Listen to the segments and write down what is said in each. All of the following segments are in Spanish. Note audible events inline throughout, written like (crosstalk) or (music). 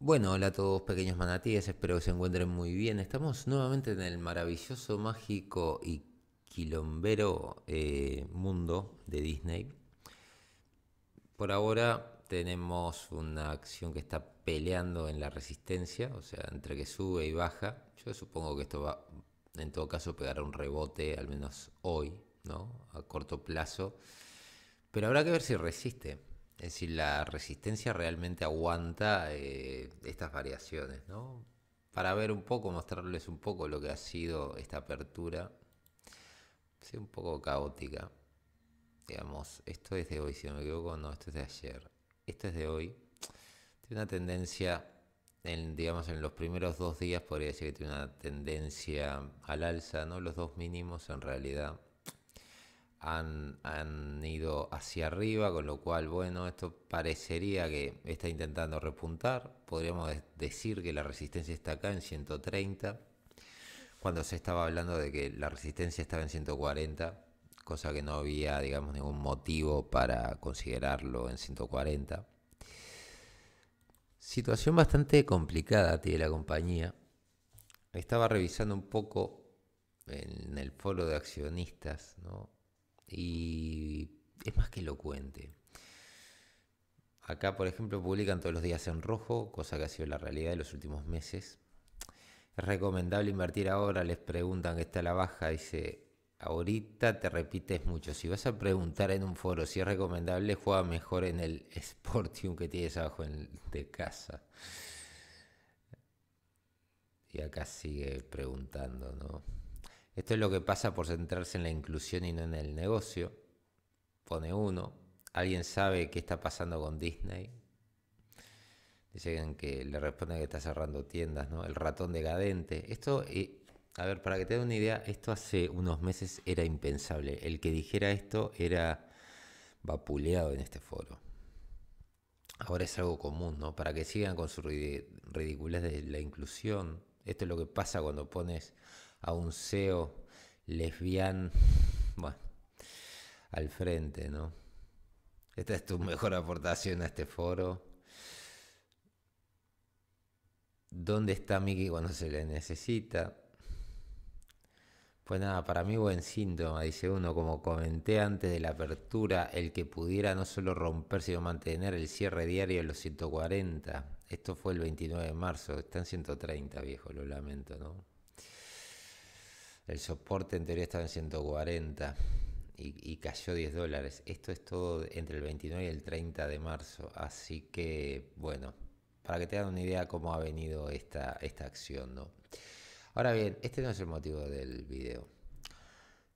Bueno, hola a todos pequeños manatíes, espero que se encuentren muy bien. Estamos nuevamente en el maravilloso, mágico y quilombero eh, mundo de Disney. Por ahora tenemos una acción que está peleando en la resistencia, o sea, entre que sube y baja. Yo supongo que esto va, en todo caso, pegar un rebote, al menos hoy, ¿no? A corto plazo. Pero habrá que ver si resiste. Es decir, la resistencia realmente aguanta eh, estas variaciones, ¿no? Para ver un poco, mostrarles un poco lo que ha sido esta apertura. Sí, un poco caótica. Digamos, esto es de hoy, si no me equivoco, no, esto es de ayer. Esto es de hoy. Tiene una tendencia, en, digamos, en los primeros dos días podría decir que tiene una tendencia al alza, ¿no? Los dos mínimos en realidad han, ido hacia arriba, con lo cual, bueno, esto parecería que está intentando repuntar. Podríamos decir que la resistencia está acá en 130, cuando se estaba hablando de que la resistencia estaba en 140, cosa que no había, digamos, ningún motivo para considerarlo en 140. Situación bastante complicada tiene la compañía. Estaba revisando un poco en el foro de accionistas, ¿no? y es más que elocuente. Acá, por ejemplo, publican todos los días en rojo, cosa que ha sido la realidad de los últimos meses. Es recomendable invertir ahora, les preguntan que está la baja, dice, ahorita te repites mucho. Si vas a preguntar en un foro si es recomendable, juega mejor en el (laughs) Sportium que tienes abajo de casa. Y acá sigue preguntando, ¿no? Esto es lo que pasa por centrarse en la inclusión y no en el negocio. Pone uno. ¿Alguien sabe qué está pasando con Disney? Dicen que le responde que está cerrando tiendas, ¿no? El ratón decadente. Esto, eh, a ver, para que te dé una idea, esto hace unos meses era impensable. El que dijera esto era vapuleado en este foro. Ahora es algo común, ¿no? Para que sigan con su ridiculez de la inclusión. Esto es lo que pasa cuando pones a un CEO lesbian, al frente, ¿no? Esta es tu (laughs) mejor aportación a este foro. ¿Dónde está Miki cuando se le necesita? Pues nada, para mí buen síntoma, dice uno, como comenté antes de la apertura, el que pudiera no solo romper, sino mantener el cierre diario de los 140. Esto fue el 29 de marzo, está en 130, viejo, lo lamento, ¿no? el soporte en teoría estaba en 140 y, cayó 10 dólares. Esto es todo entre el 29 y el 30 de marzo, así que bueno, para que te hagan una idea cómo ha venido esta, esta acción, ¿no? Ahora bien, este no es el motivo del video.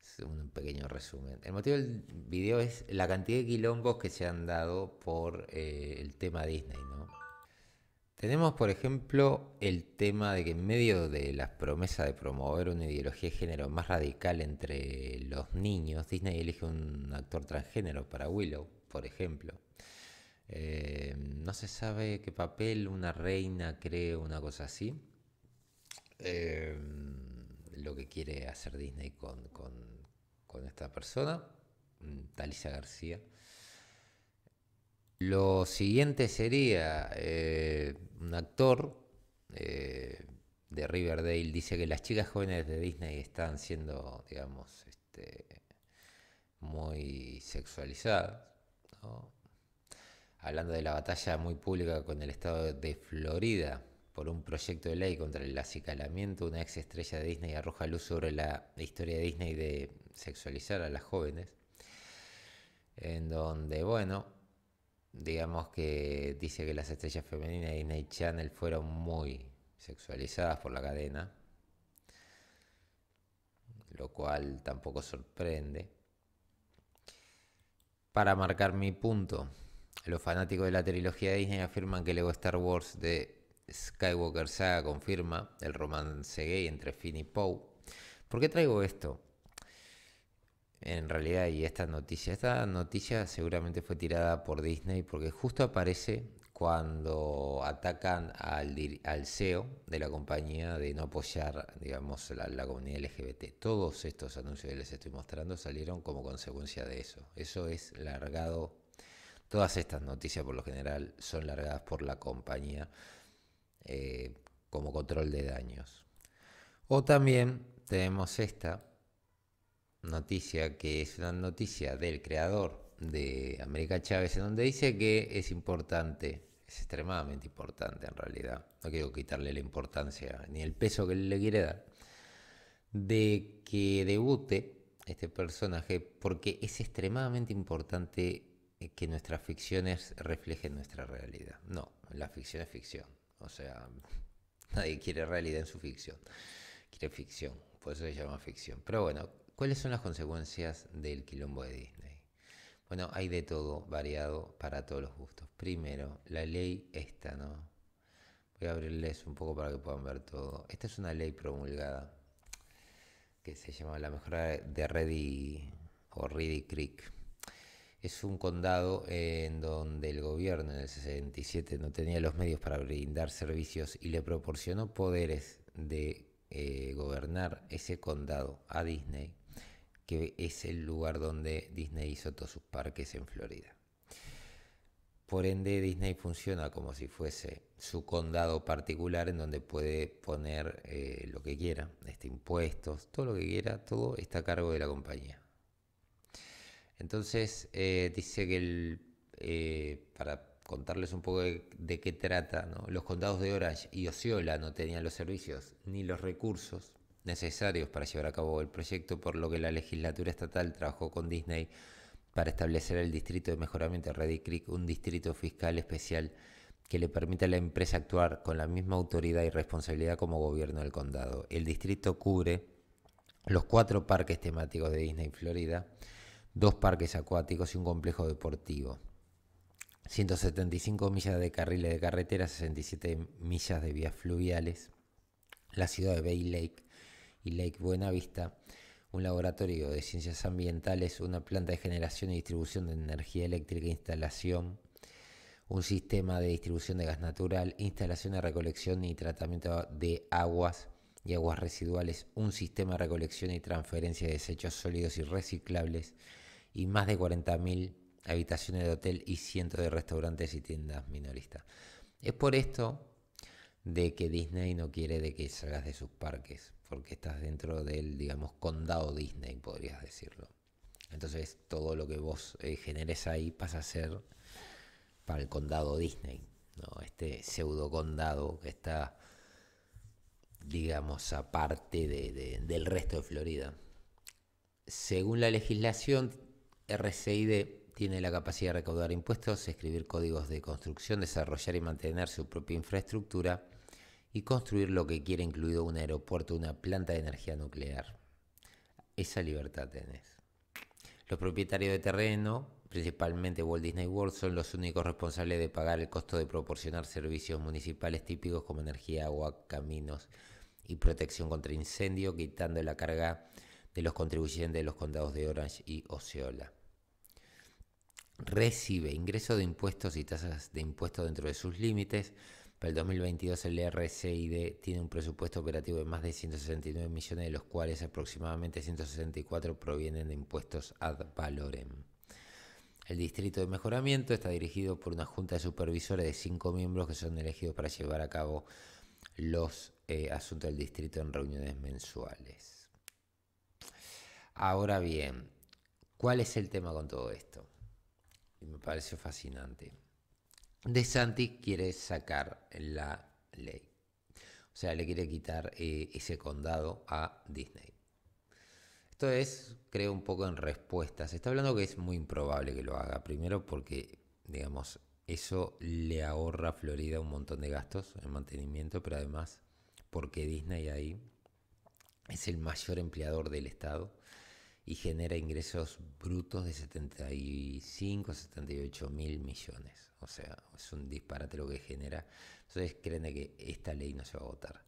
Es un pequeño resumen. El motivo del video es la cantidad de quilombos que se han dado por eh, el tema Disney, ¿no? Tenemos, por ejemplo, el tema de que en medio de las promesas de promover una ideología de género más radical entre los niños, Disney elige un actor transgénero para Willow, por ejemplo. Eh, no se sabe qué papel una reina cree una cosa así. Eh, lo que quiere hacer Disney con, con esta persona, Talisa García. Lo siguiente sería eh, un actor eh, de Riverdale dice que las chicas jóvenes de Disney están siendo, digamos, este, muy sexualizadas. Hablando de la batalla muy pública con el estado de Florida por un proyecto de ley contra el acicalamiento, una ex estrella de Disney arroja luz sobre la historia de Disney de sexualizar a las jóvenes. En donde, bueno, digamos que dice que las estrellas femeninas de Disney Channel fueron muy sexualizadas por la cadena, lo cual tampoco sorprende. Para marcar mi punto, los fanáticos de la trilogía de Disney afirman que el Star Wars de Skywalker Saga confirma el romance gay entre Finn y Poe. ¿Por qué traigo esto? en realidad, y esta noticia, esta noticia seguramente fue tirada por Disney porque justo aparece cuando atacan al, al CEO de la compañía de no apoyar, digamos, la, comunidad LGBT. Todos estos anuncios que les estoy mostrando salieron como consecuencia de eso. Eso es largado. Todas estas noticias por lo general son largadas por la compañía eh, como control de daños. O también tenemos esta, noticia que es una noticia del creador de América Chávez, en donde dice que es importante, es extremadamente importante en realidad, no quiero quitarle la importancia ni el peso que le quiere dar, de que debute este personaje porque es extremadamente importante que nuestras ficciones reflejen nuestra realidad. No, la ficción es ficción, o sea, nadie quiere realidad en su ficción, quiere ficción, por eso se llama ficción. Pero bueno, ¿Cuáles son las consecuencias del quilombo de Disney? Bueno, hay de todo, variado, para todos los gustos. Primero, la ley esta, ¿no? Voy a abrirles un poco para que puedan ver todo. Esta es una ley promulgada que se llama la mejora de Ready o Reddy Creek. Es un condado en donde el gobierno en el 67 no tenía los medios para brindar servicios y le proporcionó poderes de eh, gobernar ese condado a Disney que es el lugar donde Disney hizo todos sus parques en Florida. Por ende, Disney funciona como si fuese su condado particular en donde puede poner eh, lo que quiera, este, impuestos, todo lo que quiera, todo está a cargo de la compañía. Entonces, eh, dice que el, eh, para contarles un poco de, de qué trata, ¿no? los condados de Orange y Osceola no tenían los servicios ni los recursos necesarios para llevar a cabo el proyecto, por lo que la legislatura estatal trabajó con Disney para establecer el distrito de mejoramiento de Ready Creek, un distrito fiscal especial que le permite a la empresa actuar con la misma autoridad y responsabilidad como gobierno del condado. El distrito cubre los cuatro parques temáticos de Disney Florida, dos parques acuáticos y un complejo deportivo. 175 millas de carriles de carretera, 67 millas de vías fluviales, la ciudad de Bay Lake, y Lake Buenavista, un laboratorio de ciencias ambientales, una planta de generación y distribución de energía eléctrica, e instalación, un sistema de distribución de gas natural, instalación de recolección y tratamiento de aguas y aguas residuales, un sistema de recolección y transferencia de desechos sólidos y reciclables y más de 40.000 habitaciones de hotel y cientos de restaurantes y tiendas minoristas. Es por esto de que Disney no quiere de que salgas de sus parques porque estás dentro del, digamos, condado Disney, podrías decirlo. Entonces todo lo que vos eh, generes ahí pasa a ser para el condado Disney, este pseudo condado que está, digamos, aparte del resto de Florida. Según la legislación, RCID tiene la capacidad de recaudar impuestos, escribir códigos de construcción, desarrollar y mantener su propia infraestructura, y construir lo que quiera, incluido un aeropuerto, una planta de energía nuclear. Esa libertad tenés. Los propietarios de terreno, principalmente Walt Disney World, son los únicos responsables de pagar el costo de proporcionar servicios municipales típicos como energía, agua, caminos y protección contra incendio, quitando la carga de los contribuyentes de los condados de Orange y Osceola. Recibe ingresos de impuestos y tasas de impuestos dentro de sus límites, para el 2022 el RCID tiene un presupuesto operativo de más de 169 millones, de los cuales aproximadamente 164 provienen de impuestos ad valorem. El Distrito de Mejoramiento está dirigido por una junta de supervisores de cinco miembros que son elegidos para llevar a cabo los eh, asuntos del distrito en reuniones mensuales. Ahora bien, ¿cuál es el tema con todo esto? Y me parece fascinante de Santi quiere sacar la ley. O sea, le quiere quitar eh, ese condado a Disney. Esto es, creo, un poco en respuestas. Se está hablando que es muy improbable que lo haga. Primero porque, digamos, eso le ahorra a Florida un montón de gastos en mantenimiento, pero además porque Disney ahí es el mayor empleador del Estado y genera ingresos brutos de 75, 78 mil millones. O sea, es un disparate lo que genera. Entonces, creen que esta ley no se va a votar.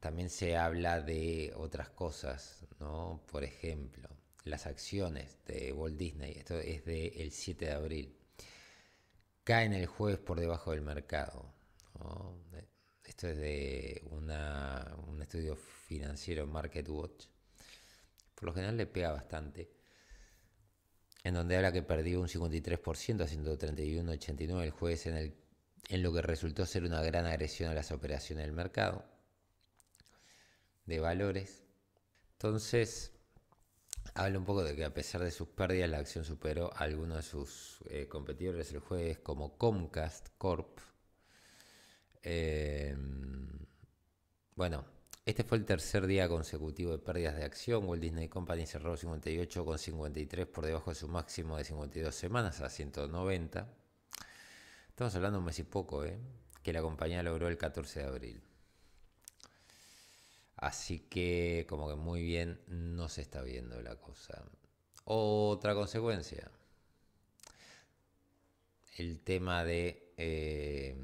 También se habla de otras cosas, ¿no? Por ejemplo, las acciones de Walt Disney, esto es del 7 de abril, caen el jueves por debajo del mercado. Esto es de un estudio financiero Market Watch lo general le pega bastante. En donde habla que perdió un 53% a 131.89 el jueves en, el, en lo que resultó ser una gran agresión a las operaciones del mercado de valores. Entonces, habla un poco de que a pesar de sus pérdidas, la acción superó a algunos de sus eh, competidores el jueves, como Comcast Corp. Eh, bueno, este fue el tercer día consecutivo de pérdidas de acción. Walt Disney Company cerró 58,53 por debajo de su máximo de 52 semanas a 190. Estamos hablando un mes y poco, ¿eh? que la compañía logró el 14 de abril. Así que como que muy bien no se está viendo la cosa. Otra consecuencia, el tema de eh,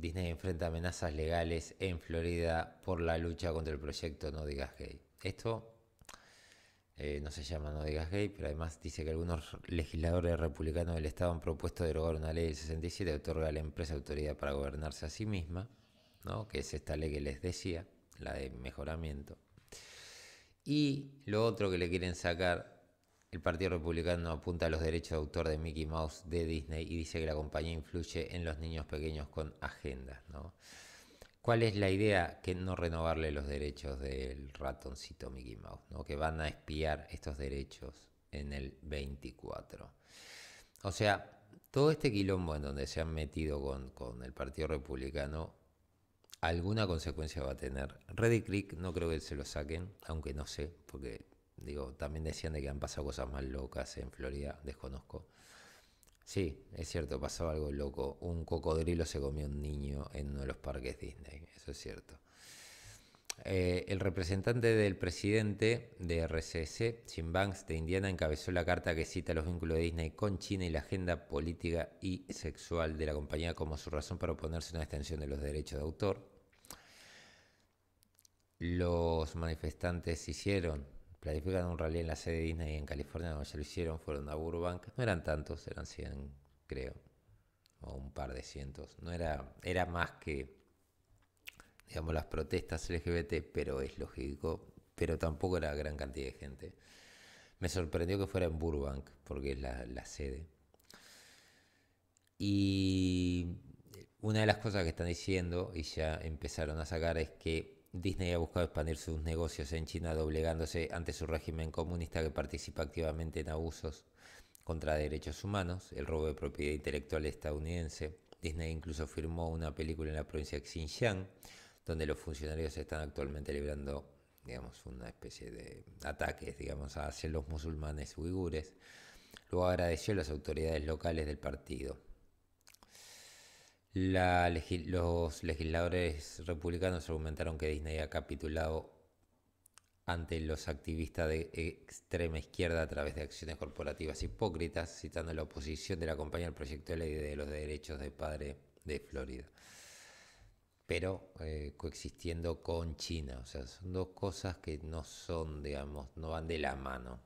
Disney enfrenta amenazas legales en Florida por la lucha contra el proyecto No Digas Gay. Esto eh, no se llama No Digas Gay, pero además dice que algunos legisladores republicanos del Estado han propuesto derogar una ley del 67 que otorga a la empresa autoridad para gobernarse a sí misma, ¿no? que es esta ley que les decía, la de mejoramiento. Y lo otro que le quieren sacar el Partido Republicano apunta a los derechos de autor de Mickey Mouse de Disney y dice que la compañía influye en los niños pequeños con agendas. ¿no? ¿Cuál es la idea? Que no renovarle los derechos del ratoncito Mickey Mouse, ¿no? que van a espiar estos derechos en el 24. O sea, todo este quilombo en donde se han metido con, el Partido Republicano, alguna consecuencia va a tener. Reddy Click no creo que se lo saquen, aunque no sé, porque Digo, también decían de que han pasado cosas más locas en Florida, desconozco. Sí, es cierto, pasó algo loco. Un cocodrilo se comió un niño en uno de los parques Disney, eso es cierto. Eh, el representante del presidente de RCC, Jim Banks, de Indiana, encabezó la carta que cita los vínculos de Disney con China y la agenda política y sexual de la compañía como su razón para oponerse a una extensión de los derechos de autor. Los manifestantes hicieron planificaron un rally en la sede de Disney en California, donde ya lo hicieron, fueron a Burbank. No eran tantos, eran 100, creo, o un par de cientos. No era, era más que, digamos, las protestas LGBT, pero es lógico, pero tampoco era gran cantidad de gente. Me sorprendió que fuera en Burbank, porque es la, la sede. Y una de las cosas que están diciendo, y ya empezaron a sacar, es que Disney ha buscado expandir sus negocios en China doblegándose ante su régimen comunista que participa activamente en abusos contra derechos humanos, el robo de propiedad intelectual estadounidense. Disney incluso firmó una película en la provincia de Xinjiang, donde los funcionarios están actualmente librando, digamos, una especie de ataques, digamos, hacia los musulmanes uigures. Lo agradeció a las autoridades locales del partido los legisladores republicanos argumentaron que Disney ha capitulado ante los activistas de extrema izquierda a través de acciones corporativas hipócritas, citando la oposición de la compañía al proyecto de ley de los derechos de padre de Florida, pero eh, coexistiendo con China. O sea, son dos cosas que no son, digamos, no van de la mano.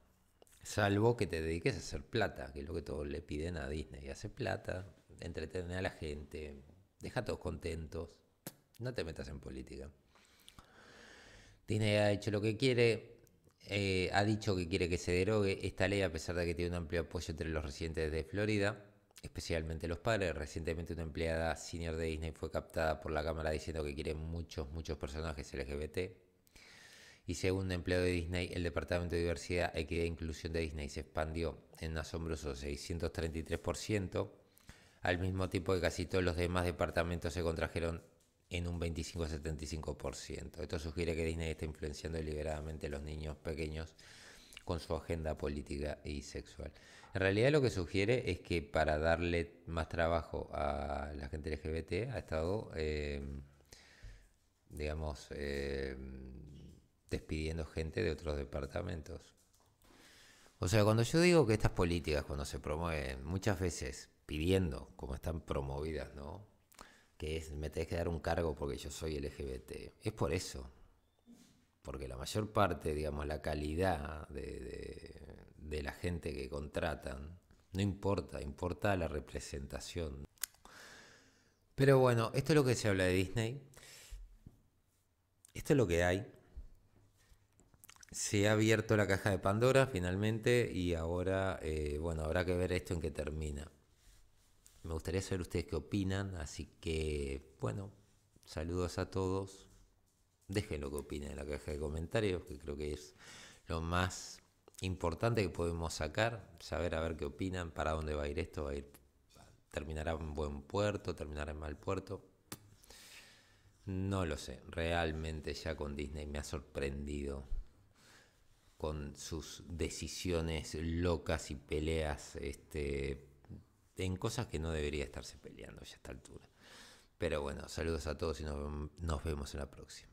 Salvo que te dediques a hacer plata, que es lo que todos le piden a Disney, hace plata, entretener a la gente, deja a todos contentos, no te metas en política. Disney ha hecho lo que quiere, eh, ha dicho que quiere que se derogue esta ley a pesar de que tiene un amplio apoyo entre los residentes de Florida, especialmente los padres. Recientemente una empleada senior de Disney fue captada por la cámara diciendo que quiere muchos, muchos personajes LGBT. Y según un empleado de Disney, el Departamento de Diversidad, Equidad e Inclusión de Disney se expandió en un asombroso 633% al mismo tiempo que casi todos los demás departamentos se contrajeron en un 25-75%. Esto sugiere que Disney está influenciando deliberadamente a los niños pequeños con su agenda política y sexual. En realidad lo que sugiere es que para darle más trabajo a la gente LGBT ha estado, em, digamos, em, despidiendo gente de otros departamentos. O sea, cuando yo digo que estas políticas, cuando se promueven, muchas veces pidiendo, como están promovidas, ¿no? Que es, me tenés que dar un cargo porque yo soy LGBT. Es por eso. Porque la mayor parte, digamos, la calidad de, la gente que contratan, no importa, importa la representación. Pero bueno, esto es lo que se habla de Disney. Esto es lo que hay. Se ha abierto la caja de Pandora finalmente y ahora, eh, bueno, habrá que ver esto en qué termina. Me gustaría saber ustedes qué opinan, así que bueno, saludos a todos. Dejen lo que opinen en la caja de comentarios, que creo que es lo más importante que podemos sacar, saber a ver qué opinan, para dónde va a ir esto, va a ir, terminará en buen puerto, terminará en mal puerto. No lo sé, realmente ya con Disney me ha sorprendido con sus decisiones locas y peleas este, en cosas que no debería estarse peleando ya a esta altura. Pero bueno, saludos a todos y nos, nos vemos en la próxima.